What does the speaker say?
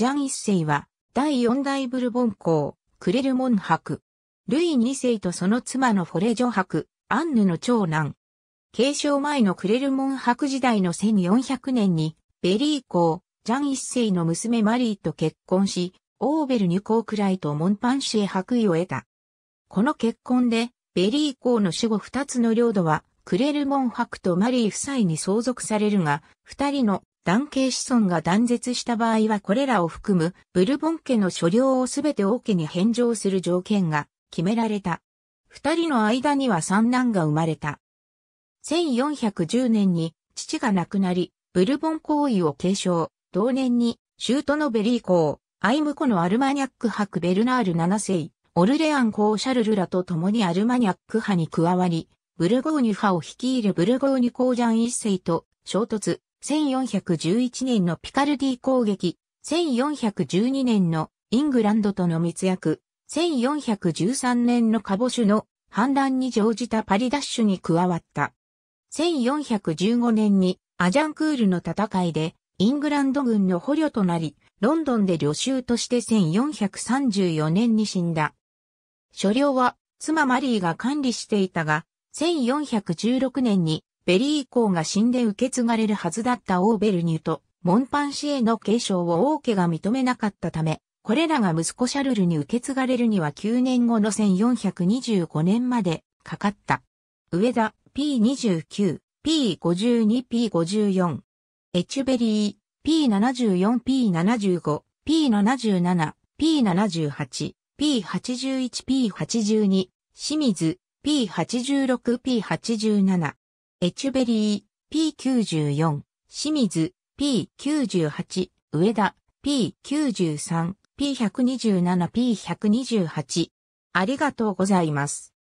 ジャン一世は、第四代ブルボン公、クレルモン博。ルイ二世とその妻のフォレジョ博、アンヌの長男。継承前のクレルモン博時代の1400年に、ベリー公、ジャン一世の娘マリーと結婚し、オーベルニュ公くらいとモンパンシへ博位を得た。この結婚で、ベリー公の死後二つの領土は、クレルモン博とマリー夫妻に相続されるが、二人の男系子孫が断絶した場合はこれらを含むブルボン家の所領をすべて王家に返上する条件が決められた。二人の間には三男が生まれた。1410年に父が亡くなり、ブルボン行為を継承、同年にシュートノベリー公、アイムコのアルマニャック伯ベルナール7世、オルレアン公シャルルラと共にアルマニャック派に加わり、ブルゴーニュ派を率いるブルゴーニュ公ジャン1世と衝突、1411年のピカルディ攻撃、1412年のイングランドとの密約、1413年のカボシュの反乱に乗じたパリダッシュに加わった。1415年にアジャンクールの戦いでイングランド軍の捕虜となり、ロンドンで旅衆として1434年に死んだ。所領は妻マリーが管理していたが、1416年にベリー公が死んで受け継がれるはずだったオーベルニュとモンパンシへの継承を王家が認めなかったため、これらが息子シャルルに受け継がれるには9年後の1425年までかかった。上田 P29、P52、P54、エチュベリー P74、P75、P77、P78、P81、P82、清水 P86、P87、エチュベリー、P94、清水、P98、上田、P93、P127、P128。ありがとうございます。